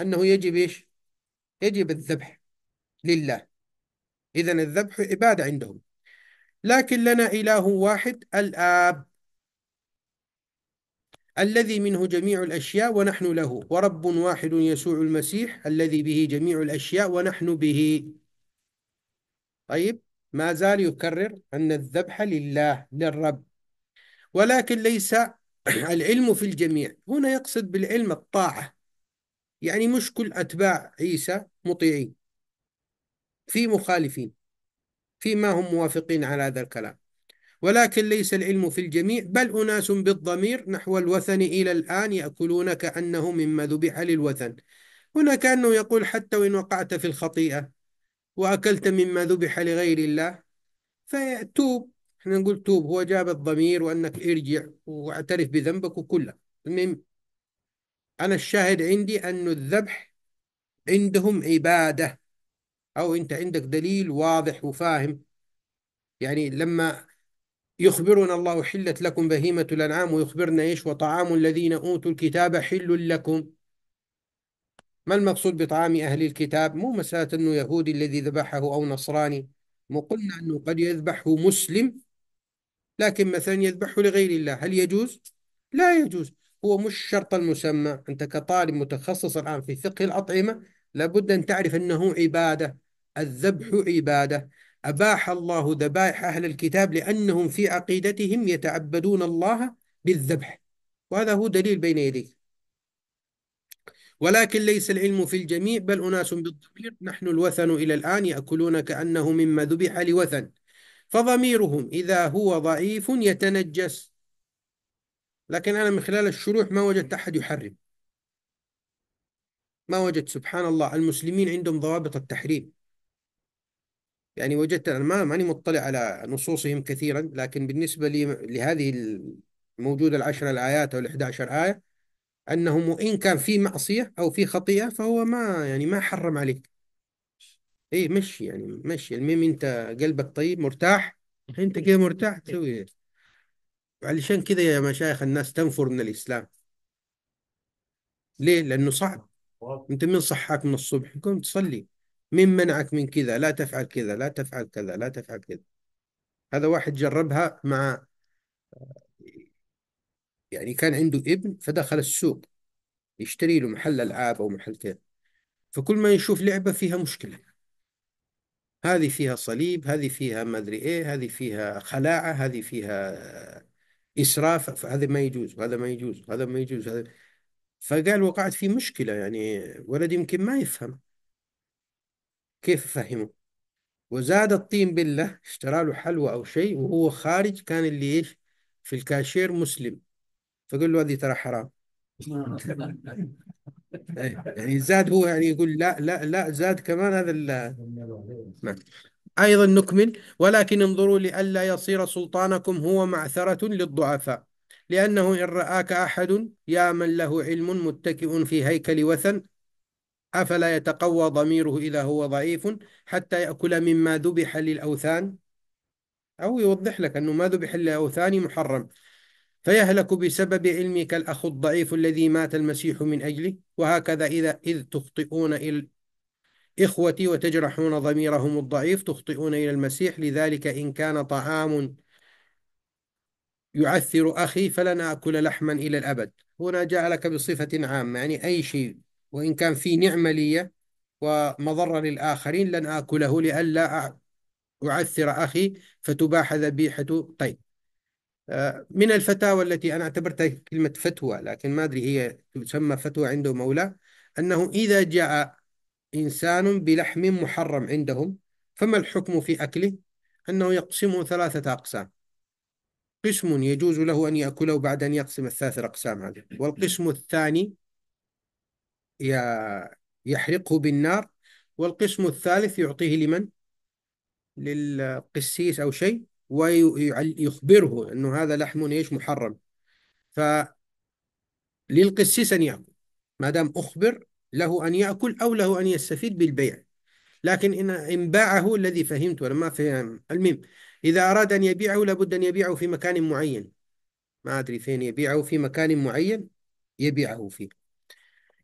أنه يجب إيش يجب الذبح لله إذا الذبح عبادة عندهم لكن لنا إله واحد الآب الذي منه جميع الأشياء ونحن له ورب واحد يسوع المسيح الذي به جميع الأشياء ونحن به طيب ما زال يكرر أن الذبح لله للرب ولكن ليس العلم في الجميع هنا يقصد بالعلم الطاعة يعني مش كل أتباع عيسى مطيعين في مخالفين في ما هم موافقين على هذا الكلام ولكن ليس العلم في الجميع بل أناس بالضمير نحو الوثن إلى الآن يأكلون كأنه مما ذبح للوثن هنا كأنه يقول حتى وإن وقعت في الخطيئة وأكلت مما ذبح لغير الله فتوب احنا نقول توب هو جاب الضمير وأنك ارجع واعترف بذنبك وكله المهم أنا الشاهد عندي أن الذبح عندهم عبادة أو أنت عندك دليل واضح وفاهم يعني لما يخبرنا الله حلت لكم بهيمة الأنعام ويخبرنا إيش وطعام الذين أوتوا الكتاب حل لكم ما المقصود بطعام أهل الكتاب مو مسألة أنه يهودي الذي ذبحه أو نصراني مو قلنا أنه قد يذبحه مسلم لكن مثلا يذبحه لغير الله هل يجوز؟ لا يجوز هو مش شرط المسمى أنت كطالب متخصص الآن في فقه الأطعمة لابد أن تعرف أنه عبادة الذبح عبادة أباح الله ذبائح أهل الكتاب لأنهم في عقيدتهم يتعبدون الله بالذبح وهذا هو دليل بين يديك ولكن ليس العلم في الجميع بل أناس بالضمير نحن الوثن إلى الآن يأكلون كأنه مما ذبح لوثن فضميرهم إذا هو ضعيف يتنجس لكن أنا من خلال الشروح ما وجدت أحد يحرم ما وجدت سبحان الله المسلمين عندهم ضوابط التحريم يعني وجدت انا ما ماني مطلع على نصوصهم كثيرا لكن بالنسبه لي لهذه الموجوده العشر الايات او ال11 ايه انهم وان كان في معصيه او في خطيئه فهو ما يعني ما حرم عليك اي مشي يعني مشي المهم انت قلبك طيب مرتاح انت كده مرتاح تسوي إيه؟ علشان كذا يا مشايخ الناس تنفر من الاسلام ليه؟ لانه صعب انت من صحاك من الصبح قوم تصلي مين منعك من كذا لا تفعل كذا لا تفعل كذا لا تفعل كذا هذا واحد جربها مع يعني كان عنده ابن فدخل السوق يشتري له محل العاب او محلتين فكل ما يشوف لعبه فيها مشكله هذه فيها صليب هذه فيها ما ادري ايه هذه فيها خلاعه هذه فيها اسراف فهذا ما يجوز وهذا ما يجوز وهذا ما يجوز هذا فقال وقعت في مشكله يعني ولدي يمكن ما يفهم كيف فهمه وزاد الطين بله اشترى له حلوى أو شيء وهو خارج كان اللي إيش في الكاشير مسلم فقال له هذه ترى حرام إيه، يعني زاد هو يعني يقول لا لا لا زاد كمان هذا نعم أيضا نكمل ولكن انظروا لئلا يصير سلطانكم هو معثرة للضعفاء لأنه إن رآك أحد يا من له علم متكئ في هيكل وثن أفلا يتقوى ضميره إذا هو ضعيف حتى يأكل مما ذبح للأوثان أو يوضح لك أنه ما ذبح للأوثان محرم فيهلك بسبب علمك الأخ الضعيف الذي مات المسيح من أجله وهكذا إذا إذ تخطئون إلى إخوتي وتجرحون ضميرهم الضعيف تخطئون إلى المسيح لذلك إن كان طعام يعثر أخي فلن أكل لحما إلى الأبد هنا جعلك بصفة عامة يعني أي شيء وإن كان في نعمة لي ومضرة للآخرين لن آكله لئلا أعثر أخي فتباح ذبيحته طيب آه، من الفتاوى التي أنا اعتبرتها كلمة فتوى لكن ما أدري هي تسمى فتوى عنده مولاه أنه إذا جاء إنسان بلحم محرم عندهم فما الحكم في أكله؟ أنه يقسمه ثلاثة أقسام قسم يجوز له أن يأكله بعد أن يقسم الثلاثة أقسام هذه والقسم الثاني يحرقه بالنار والقسم الثالث يعطيه لمن؟ للقسيس أو شيء ويخبره أنه هذا لحم إيش محرم ف للقسيس أن يأكل ما دام أخبر له أن يأكل أو له أن يستفيد بالبيع لكن إن إن باعه الذي فهمت ولا ما فهم المهم إذا أراد أن يبيعه لابد أن يبيعه في مكان معين ما أدري فين يبيعه في مكان معين يبيعه فيه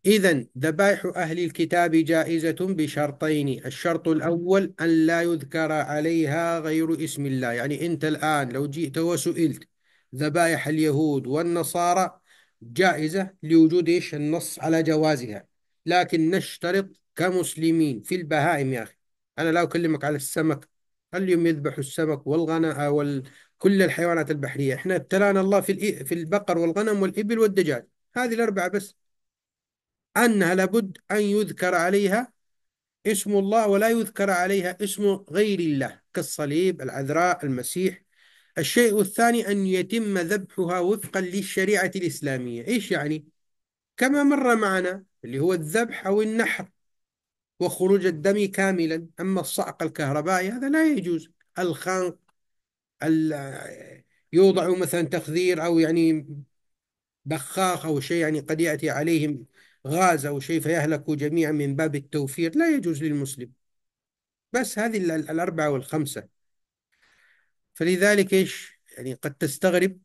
إذا ذبائح أهل الكتاب جائزة بشرطين الشرط الأول أن لا يذكر عليها غير اسم الله يعني أنت الآن لو جئت وسئلت ذبائح اليهود والنصارى جائزة لوجود إيش النص على جوازها لكن نشترط كمسلمين في البهائم يا أخي أنا لا أكلمك على السمك اليوم يذبحوا السمك والغنم وكل الحيوانات البحرية إحنا ابتلانا الله في في البقر والغنم والإبل والدجاج هذه الأربعة بس أنها لابد أن يذكر عليها اسم الله ولا يذكر عليها اسم غير الله كالصليب العذراء المسيح الشيء الثاني أن يتم ذبحها وفقا للشريعة الإسلامية إيش يعني؟ كما مر معنا اللي هو الذبح أو النحر وخروج الدم كاملا أما الصعق الكهربائي هذا لا يجوز الخنق يوضع مثلا تخذير أو يعني بخاخ أو شيء يعني قد يأتي عليهم غاز أو شيء فيهلك جميعا من باب التوفير لا يجوز للمسلم بس هذه الأربعة والخمسة فلذلك إيش يعني قد تستغرب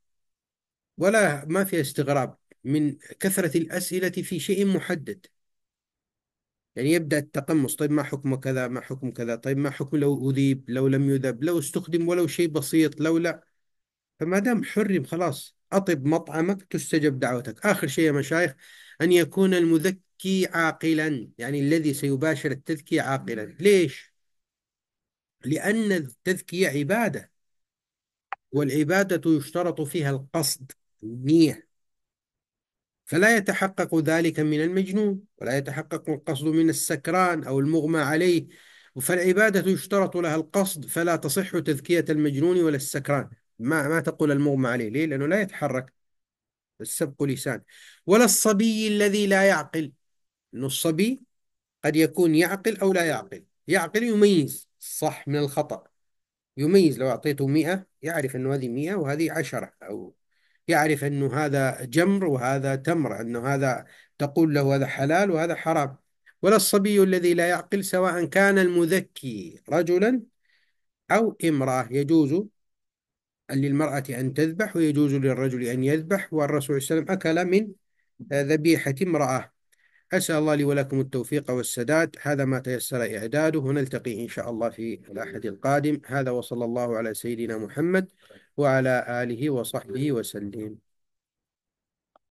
ولا ما في استغراب من كثرة الأسئلة في شيء محدد يعني يبدأ التقمص طيب ما حكم كذا ما حكم كذا طيب ما حكم لو أذيب لو لم يذب لو استخدم ولو شيء بسيط لو لا فما دام حرم خلاص أطب مطعمك تستجب دعوتك آخر شيء يا مشايخ أن يكون المذكي عاقلا يعني الذي سيباشر التذكية عاقلا ليش؟ لأن التذكية عبادة والعبادة يشترط فيها القصد النية فلا يتحقق ذلك من المجنون ولا يتحقق القصد من السكران أو المغمى عليه فالعبادة يشترط لها القصد فلا تصح تذكية المجنون ولا السكران ما ما تقول المغمى عليه ليه؟ لأنه لا يتحرك السبق لسان ولا الصبي الذي لا يعقل أنه الصبي قد يكون يعقل أو لا يعقل يعقل يميز الصح من الخطأ يميز لو أعطيته مئة يعرف أنه هذه مئة وهذه عشرة أو يعرف أنه هذا جمر وهذا تمر أنه هذا تقول له هذا حلال وهذا حرام ولا الصبي الذي لا يعقل سواء كان المذكي رجلا أو امرأة يجوز للمرأة أن تذبح ويجوز للرجل أن يذبح والرسول صلى الله عليه وسلم أكل من ذبيحة امرأة أسأل الله لي ولكم التوفيق والسداد هذا ما تيسر إعداده ونلتقي إن شاء الله في الأحد القادم هذا وصلى الله على سيدنا محمد وعلى آله وصحبه وسلم